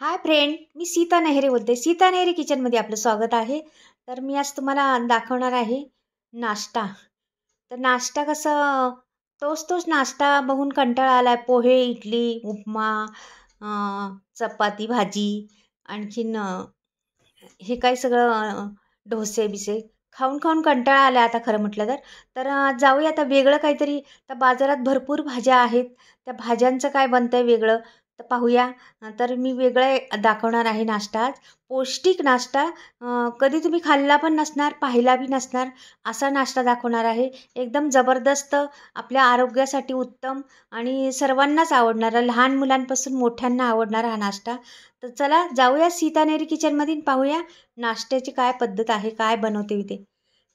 hi friend मी सीता नेहरे बोलते सीता नेहरे किचनमध्ये आपलं स्वागत आहे तर मी आज तुम्हाला दाखवणार आहे नाश्ता तर नाश्ता कसं तोच तोच नाश्ता बघून कंटाळा आला आहे पोहे इडली उपमा चपाती भाजी आणखीन हे काय सगळं डोसे बिसे खाऊन खाऊन कंटाळा आला आता खरं म्हटलं तर तर जाऊया आता वेगळं काहीतरी तर बाजारात भरपूर भाज्या आहेत त्या भाज्यांचं काय बनतं आहे वेगळं तर पाहूया तर मी वेगळे दाखवणार आहे नाश्ताच पौष्टिक नाश्ता कधी तुम्ही खाल्ला पण नसणार पाहिला बी नसणार असा नाश्ता दाखवणार आहे एकदम जबरदस्त आपल्या आरोग्यासाठी उत्तम आणि सर्वांनाच आवडणारा लहान मुलांपासून मोठ्यांना आवडणारा हा नाश्ता तर चला जाऊया सीतानेरी किचनमधून पाहूया नाश्त्याची काय पद्धत आहे काय बनवते इथे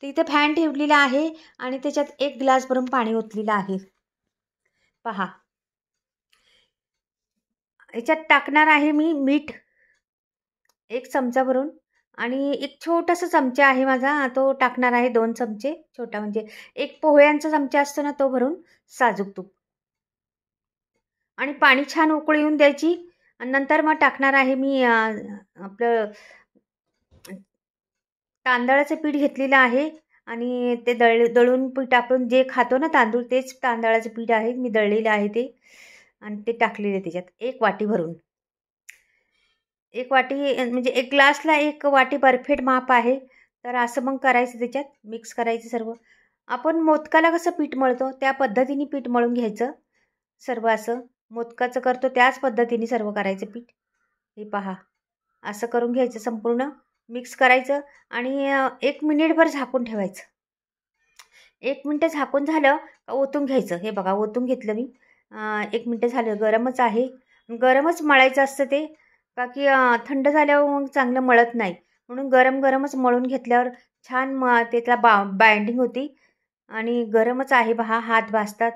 तर इथे फॅन ठेवलेला आहे आणि त्याच्यात एक ग्लास भरून पाणी ओतलेलं आहे पहा ह्याच्यात टाकणार आहे मी मीठ एक चमचा भरून आणि एक छोटासा चमचा आहे माझा तो टाकणार आहे दोन चमचे छोटा म्हणजे एक पोह्यांचा चमचा असतो ना तो भरून साजूक तूप आणि पाणी छान उकळी येऊन द्यायची आणि नंतर मग टाकणार आहे मी आपलं तांदळाचं पीठ घेतलेलं आहे आणि ते दळ दळून पीठ आपण जे खातो ना तांदूळ तेच तांदळाचं पीठ आहे मी दळलेलं आहे ते आणि ते टाकलेले त्याच्यात एक वाटी भरून एक वाटी म्हणजे एक ग्लासला एक वाटी परफेक्ट माप आहे तर असं मग करायचं त्याच्यात मिक्स करायचं सर्व आपण मोदकाला कसं पीठ मळतो त्या पद्धतीने पीठ मळून घ्यायचं सर्व असं मोदकाचं करतो त्याच पद्धतीने सर्व करायचं पीठ हे पहा असं करून घ्यायचं संपूर्ण मिक्स करायचं आणि एक मिनिटभर झाकून ठेवायचं एक मिनटं झाकून झालं ओतून घ्यायचं हे बघा ओतून घेतलं मी एक मिनटं झालं गरमच आहे गरमच मळायचं असतं ते बाकी थंड झाल्यावर मग चांगलं मळत नाही म्हणून गरम गरमच मळून घेतल्यावर छान म त्याला बा बाइंडिंग होती आणि गरमच आहे बहा हात भाजतात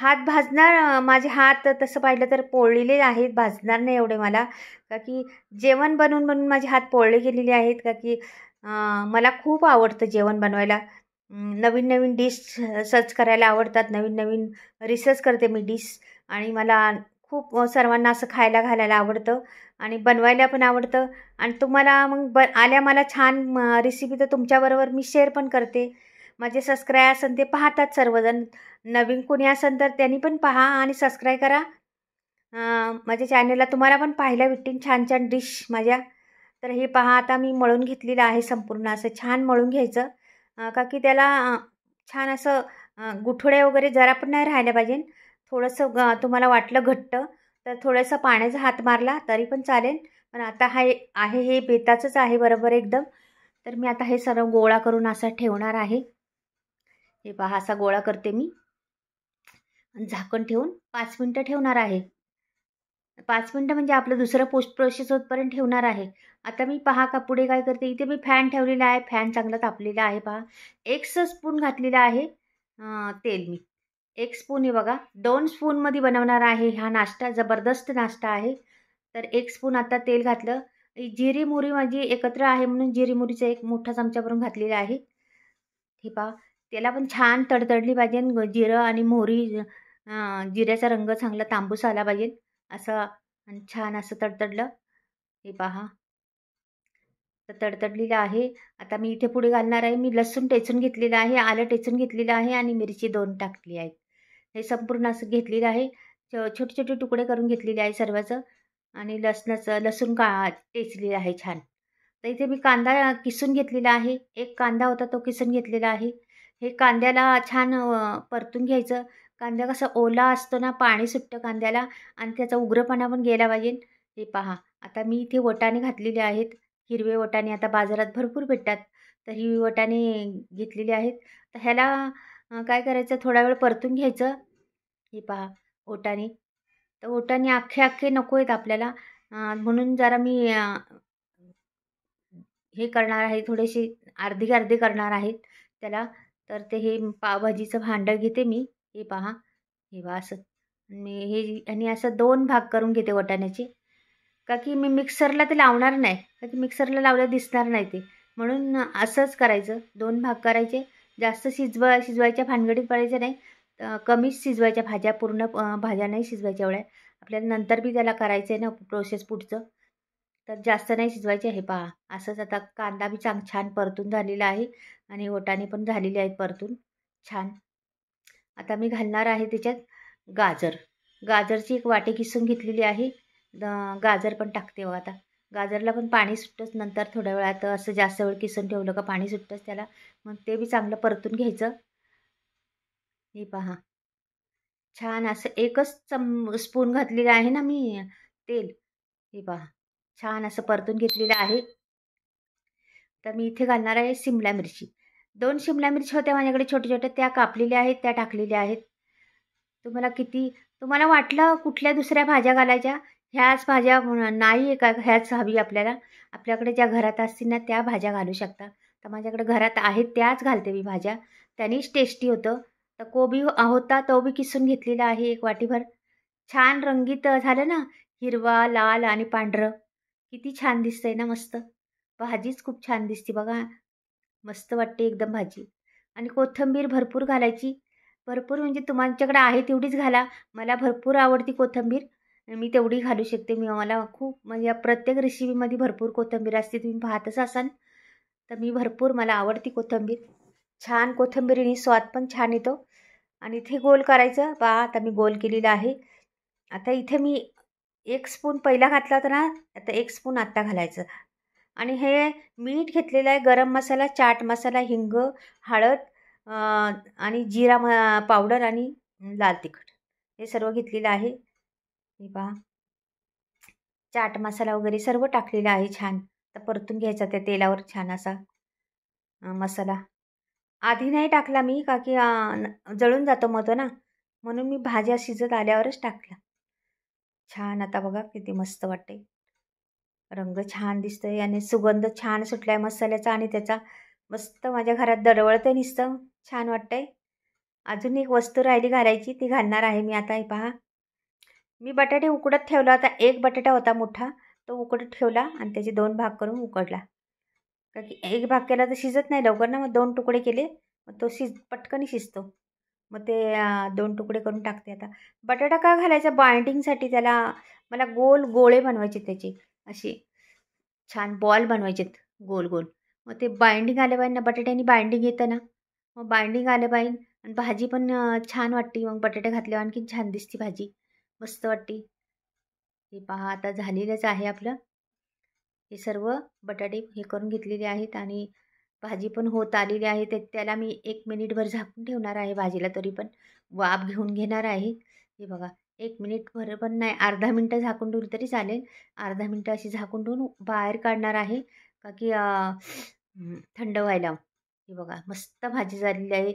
हात भाजणार माझे हात तसं पाहिलं तर पोळलेले आहेत भाजणार नाही एवढे मला का की जेवण बनवून बनवून माझे हात पोळले गेलेले आहेत का की मला खूप आवडतं जेवण बनवायला नवीन नवीन डिश सर्च करायला आवडतात नवीन नवीन रिसर्च करते मी डिश आणि मला खूप सर्वांना असं खायला घालायला आवडतं आणि बनवायला पण आवडतं आणि तुम्हाला मग ब आल्या मला छान रेसिपी तर तुमच्याबरोबर मी शेअर पण करते माझे सबस्क्राय असन ते पाहतात सर्वजण नवीन कोणी असन तर त्यांनी पण पहा आणि सबस्क्राय करा माझ्या चॅनलला तुम्हाला पण पाहायला भेटतील छान छान डिश माझ्या तर हे पहा आता मी मळून घेतलेलं आहे संपूर्ण असं छान मळून घ्यायचं का की त्याला छान असं गुठोडे वगैरे जरा पण नाही राहिल्या पाहिजे थोडंसं ग तुम्हाला वाटलं घट्ट तर थोडंसं पाण्याचा हात मारला तरी पण चालेल पण आता हा आहे हे बेताचंच आहे बरोबर एकदम तर मी आता हे सर्व गोळा करून असा ठेवणार आहे हे पहा असा गोळा करते मी झाकण ठेवून पाच मिनटं ठेवणार आहे पाच मिनटं म्हणजे आपलं दुसरं पोस्ट प्रोसेस होतपर्यंत ठेवणार आहे आता मी पहा का पुढे काय करते इथे मी फॅन ठेवलेला आहे फॅन चांगला तापलेला आहे पहा एक स्पून घातलेला आहे तेल मी एक स्पून हे बघा दोन स्पूनमध्ये बनवणार आहे हा नाश्ता जबरदस्त नाश्ता आहे तर एक स्पून आता तेल घातलं जिरी मुरी माझी एकत्र आहे म्हणून जिरी मुरीचा एक मोठा चमचा भरून घातलेला आहे हे पहा त्याला पण छान तडतडली पाहिजे जिरं आणि मोहरी जिऱ्याचा रंग चांगला तांबूस आला पाहिजे असं छान असं तडतडलं हे पहा तर तडतडलेलं आहे आता मी इथे पुढे घालणार आहे मी लसूण टेचून घेतलेलं आहे आलं टेचून घेतलेलं आहे आणि मिरची दोन टाकली आहेत हे संपूर्ण असं घेतलेलं आहे छोटे छोटे तुकडे करून घेतलेले आहे सर्वाचं आणि लसणाचं लसूण का टेचलेलं आहे छान तर इथे मी कांदा किसून घेतलेला आहे एक कांदा होता तो किसून घेतलेला आहे हे कांद्याला छान परतून घ्यायचं कांदा कसा ओला असतो ना पाणी सुटतं कांद्याला आणि त्याचा उग्रपणा पण गेला पाहिजे ते पहा आता मी इथे वटाणे घातलेले आहेत हिरवे वटाणे आता बाजारात भरपूर भेटतात तर ही वटाणे घेतलेली आहेत तर ह्याला काय करायचं थोडा वेळ परतून घ्यायचं हे पहा ओटाने तर ओटाने अख्खे अख्खे नको आहेत आपल्याला म्हणून जरा मी हे करणार आहे थोडेसे अर्धे अर्धे करणार आहेत त्याला तर ते हे पावभाजीचं भांडं घेते मी हे पहा हे बा असं मी हे आणि असं दोन भाग करून घेते वटाण्याचे का की मी मिक्सरला ते लावणार नाही का की मिक्सरला लावलं दिसणार नाही ते म्हणून असंच करायचं दोन भाग करायचे जास्त शिजवा शिजवायच्या भानगडीत पडायचे नाही कमीच शिजवायच्या भाज्या पूर्ण भाज्या नाही शिजवायच्या एवढ्या आपल्याला नंतर बी त्याला करायचं आहे ना प्रोसेस पुढचं तर जास्त नाही शिजवायचे हे पहा असंच आता कांदा बी चांग छान परतून झालेला आहे आणि ओटाणे पण झालेले आहेत परतून छान आता मी घालणार आहे त्याच्यात गाजर गाजरची एक वाटी किसून घेतलेली आहे गाजर पण टाकते बघा आता गाजरला पण पाणी सुटतंच नंतर थोड्या वेळात असं जास्त वेळ किसून ठेवलं का पाणी सुटतंच त्याला मग ते बी चांगलं परतून घ्यायचं हे पहा छान असं एकच चम स्पून घातलेलं आहे ना मी तेल हे पहा छान असं परतून घेतलेलं आहे तर मी इथे घालणार आहे शिमला मिरची दोन शिमला मिरच्या होत्या माझ्याकडे छोटे छोटे त्या कापलेल्या आहेत त्या टाकलेल्या आहेत तुम्हाला किती तुम्हाला वाटलं कुठल्या दुसऱ्या भाज्या घालायच्या ह्याच भाज्या नाही का ह्याच हवी आपल्याला आपल्याकडे ज्या घरात असतील ना त्या भाज्या घालू शकता तर माझ्याकडे घरात आहेत त्याच घालते मी भाज्या त्यानेच टेस्टी होतं तर कोबी होता तो बी किसून घेतलेला आहे एक वाटीभर छान रंगीत झालं ना हिरवा लाल आणि पांढरं किती छान दिसतंय ना मस्त भाजीच खूप छान दिसते बघा मस्त वाटते एकदम भाजी आणि कोथिंबीर भरपूर घालायची भरपूर म्हणजे तुमच्याकडे आहे तेवढीच घाला मला भरपूर आवडती कोथिंबीर मी तेवढी घालू शकते मी मला खूप म्हणजे प्रत्येक रेसिपीमध्ये भरपूर कोथिंबीर असते तुम्ही पाहतच असाल तर मी भरपूर मला आवडती कोथिंबीर छान आणि स्वाद पण छान येतो आणि इथे गोल करायचं बा आता मी गोल केलेला आहे आता इथे मी एक स्पून पहिला घातला होता ना आता एक स्पून आत्ता घालायचं आणि हे मीठ घेतलेलं आहे गरम मसाला चाट मसाला हिंग हळद आणि जिरा म पावडर आणि लाल तिखट हे सर्व घेतलेलं आहे हे पहा चाट मसाला वगैरे सर्व टाकलेलं आहे छान तर परतून घ्यायचा त्या तेलावर छान असा मसाला आधी नाही टाकला मी का की जळून जातो मग ना म्हणून मी भाज्या शिजत आल्यावरच टाकला छान आता बघा किती मस्त वाटते रंग छान दिसतोय आणि सुगंध छान सुटलाय मसाल्याचा आणि त्याचा मस्त माझ्या घरात दडवळतं निसतं छान वाटतंय अजून एक वस्तू राहिली घालायची ती घालणार आहे मी आता हे पहा मी बटाटे उकडत ठेवला आता एक बटाटा होता मोठा तो उकडत ठेवला आणि त्याचे दोन भाग करून उकडला कारण की एक भाग केला तर शिजत नाही लवकर ना मग दोन तुकडे केले मग तो शिज पटकन शिजतो मग ते दोन तुकडे करून टाकते आता बटाटा का घालायचा बाइंडिंगसाठी त्याला मला गोल गोळे बनवायचे त्याचे असे छान बॉल बनवायचेत गोल गोल मग ते बाइंडिंग आले पाहिजे ना बटाट्याने बाइंडिंग येतं ना मग बाइंडिंग आलं बाईन आणि भाजी पण छान वाटते मग बटाटे घातल्यावर आणखी छान दिसते भाजी मस्त वाटते हे पहा आता झालेलंच आहे आपलं हे सर्व बटाटे हे करून घेतलेले आहेत आणि भाजी पण होत आलेली आहे ते त्याला मी एक मिनिटभर झाकून ठेवणार आहे भाजीला तरी पण वाफ घेऊन घेणार आहे हे बघा एक मिनिट भर पण नाही अर्धा मिनटं झाकून ठेवली तरी चालेल अर्धा मिनटं अशी झाकून ठेवून बाहेर काढणार आहे का की थंड व्हायला हे बघा मस्त भाजी झालेली आहे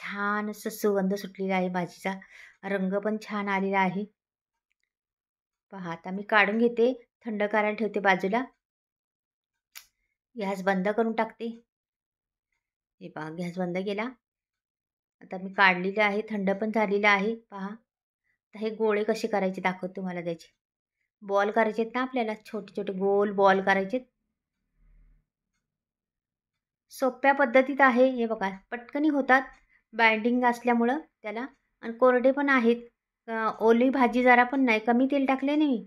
छान असं सुगंध सुटलेला आहे भाजीचा रंग पण छान आलेला आहे पहा आता मी काढून घेते थंड करायला ठेवते बाजूला गॅस बंद करून टाकते हे पहा गॅस बंद केला आता मी काढलेलं आहे थंड पण झालेलं आहे पहा तर हे गोळे कसे करायचे दाखवत तुम्हाला त्याचे बॉल करायचे आहेत ना आपल्याला छोटे छोटे गोल बॉल करायचे सोप्या पद्धतीत आहे हे बघा पटकनी होतात बाइंडिंग असल्यामुळं त्याला आणि कोरडे पण आहेत ओली भाजी जरा पण नाही कमी तेल टाकले नाही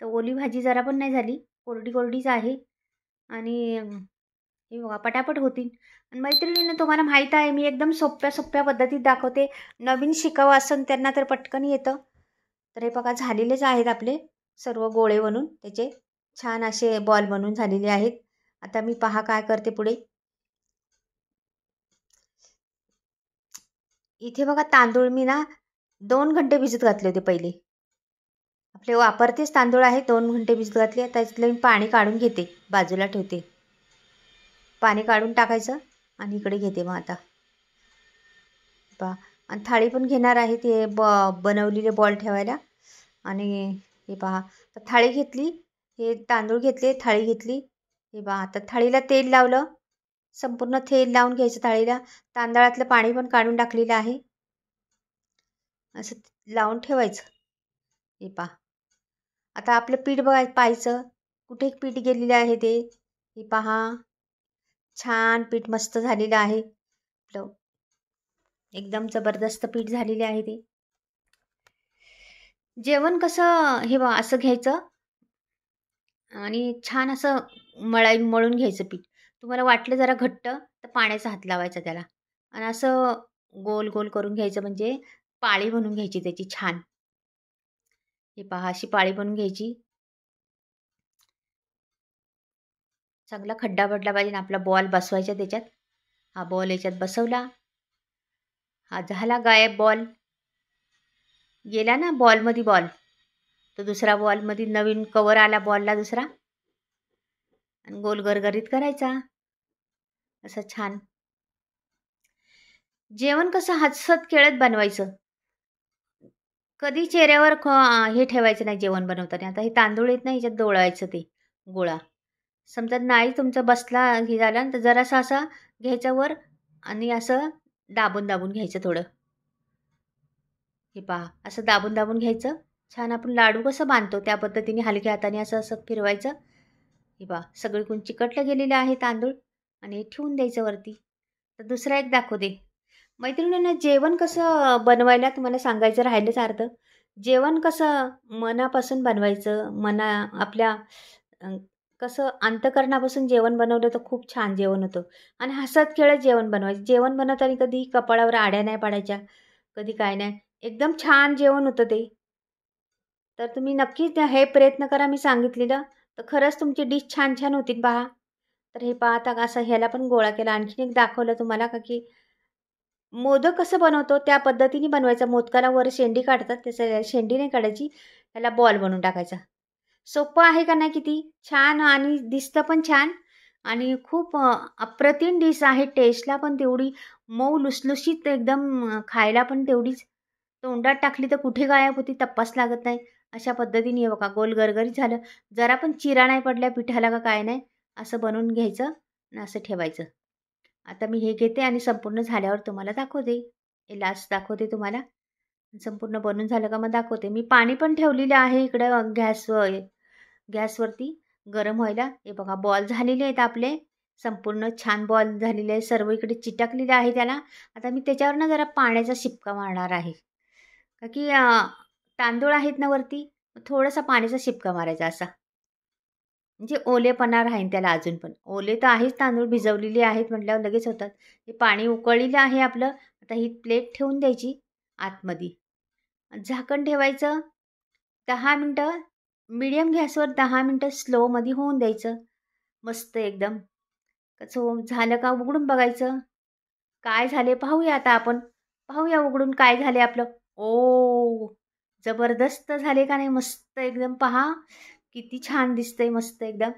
तर ओली भाजी जरा पण नाही झाली कोरडी कोरडीच आहे आणि मी बघा पटापट होतील आणि मैत्रिणीनं तुम्हाला माहीत आहे मी एकदम सोप्या सोप्या पद्धतीत दाखवते नवीन शिकावं असं त्यांना तर पटकन येतं तर हे बघा झालेलेच आहेत आपले सर्व गोळे बनून त्याचे छान असे बॉल बनून झालेले आहेत आता मी पहा काय करते पुढे इथे बघा तांदूळ मी ना दोन घंटे भिजत घातले होते पहिले आपले वापरतेच तांदूळ आहे दोन घंटे भिजत घातले त्यातलं मी पाणी काढून घेते बाजूला ठेवते पाणी काढून टाकायचं आणि इकडे घेते मग आता बा आणि थाळी पण घेणार आहे ते ब बनवलेले बॉल ठेवायला आणि हे पहा थाळी घेतली हे तांदूळ घेतले थाळी घेतली हे पहा आता थाळीला तेल लावलं संपूर्ण तेल लावून घ्यायचं थाळीला तांदळातलं पाणी पण काढून टाकलेलं आहे असं लावून ठेवायचं हे पहा आता आपलं पीठ बघाय पाहायचं कुठे पीठ गेलेलं आहे ते हे पहा छान पीठ मस्त झालेलं आहे आपलं एकदम जबरदस्त पीठ झालेले आहे ते जेवण कसं हे बा असं घ्यायचं आणि छान असं मळाई मळून घ्यायचं पीठ तुम्हाला वाटलं जरा घट्ट तर पाण्याचा हात लावायचा त्याला आणि असं गोल गोल करून घ्यायचं म्हणजे पाळी बनवून घ्यायची त्याची छान हे पहा अशी पाळी बनवून घ्यायची चांगला खड्डा पडला पाहिजे आपला बॉल बसवायचा त्याच्यात हा बॉल याच्यात बसवला हा झाला गायब बॉल गेला ना बॉलमध्ये बॉल तर दुसरा बॉलमध्ये नवीन कवर आला बॉलला दुसरा आणि गोल गरगरीत करायचा असं छान जेवण कसं हसत खेळत बनवायचं कधी चेहऱ्यावर हे ठेवायचं नाही जेवण बनवताना आता हे तांदूळ येत नाही याच्यात दोळायचं ते गोळा समजा नाही तुमचं बसला हे झाला तर जरासा असं घ्यायचं वर आणि असं दाबून दाबून घ्यायचं थोडं हे पहा असं दाबून दाबून घ्यायचं छान आपण लाडू कसं बांधतो त्या पद्धतीने हलक्या हाताने असं असं फिरवायचं हे पहा सगळीकडून चिकटलं गेलेलं आहे तांदूळ आणि ठेवून द्यायचं वरती तर दुसरा एक दाखव दे मैत्रिणींना जेवण कसं बनवायला तुम्हाला सांगायचं राहिलंच अर्थ जेवण कसं मनापासून बनवायचं मना आपल्या कसं अंतकरणापासून जेवण बनवलं तर खूप छान जेवण होतं आणि हसत खेळत जेवण बनवायचं जेवण बनवताना कधी कपाळावर आड्या नाही पाडायच्या कधी काय नाही एकदम छान जेवण होतं ते तर तुम्ही नक्कीच हे प्रयत्न करा मी सांगितलेलं तर खरंच तुमची डिश छान छान होती पहा तर हे पहा आता असं ह्याला पण गोळा केला आणखीन एक दाखवलं तुम्हाला का की मोदक कसं बनवतो त्या पद्धतीने बनवायचा मोदकाला वर शेंडी काढतात त्याच्या शेंडी नाही काढायची त्याला बॉल बनवून टाकायचा सोपं आहे का नाही किती छान आणि दिसतं पण छान आणि खूप अप्रतिम डिश आहे टेस्टला पण तेवढी मऊ लुसलुशीत एकदम खायला पण तेवढीच तोंडात टाकली तर कुठे गायब होती तपास लागत नाही अशा पद्धतीने हे बघा गोल गरगरी झालं जरा पण चिरा नाही पडल्या पिठाला का काय नाही असं बनवून घ्यायचं आणि असं ठेवायचं आता मी हे घेते आणि संपूर्ण झाल्यावर तुम्हाला दाखवते हे लास्ट दाखवते तुम्हाला संपूर्ण बनून झालं का मग दाखवते मी पाणी पण ठेवलेलं आहे इकडं गॅस गॅसवरती गरम व्हायला हे बघा बॉल झालेले आहेत आपले संपूर्ण छान बॉल झालेले आहे सर्व इकडे चिटकलेले आहे त्याला आता मी त्याच्यावर ना जरा पाण्याचा शिपका मारणार आहे का की तांदूळ आहेत ना वरती थोडासा पाण्याचा शिपका मारायचा असा म्हणजे ओलेपणा राहीन त्याला अजून पण ओले तर आहेच तांदूळ भिजवलेले आहेत म्हटल्यावर लगेच होतात हे पाणी उकळलेलं आहे आपलं आता ही प्लेट ठेवून द्यायची आतमध्ये झाकण ठेवायचं दहा मिनटं मिडियम गॅसवर दहा मिनटं स्लोमध्ये होऊन द्यायचं मस्त एकदम कसं हो, झालं का उघडून बघायचं काय झाले पाहूया आता आपण पाहूया उघडून काय झाले आपलं ओ जबरदस्त झाले का नाही मस्त एकदम पहा किती छान दिसतंय मस्त एकदम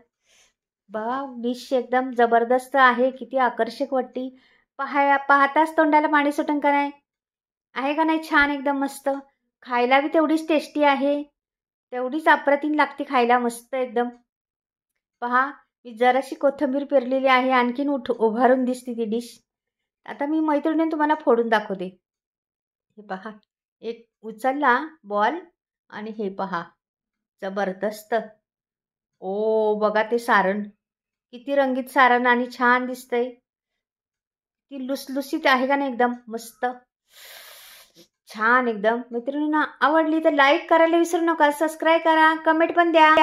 बघा डिश एकदम जबरदस्त आहे किती आकर्षक वाटते पाहाया पाहताच तोंडाला पाणी सुटंका नाही आहे का नाही छान एकदम मस्त खायला बी तेवढीच टेस्टी आहे तेवढीच अप्रतिम लागते खायला मस्त एकदम पहा मी जराशी कोथिंबीर पेरलेली आहे आणखीन उठ उभारून दिसते ती डिश आता मी मैत्रिणीने तुम्हाला फोडून दाखवते हे पहा एक उचलला बॉल आणि हे पहा जबरदस्त ओ बघा ते सारण किती रंगीत सारण आणि छान दिसतंय ती लुसलुसीत आहे का नाही एकदम मस्त छान एकदम मैत्रिणींना आवडली तर लाईक करायला विसरू नका सबस्क्राईब करा कमेंट पण द्या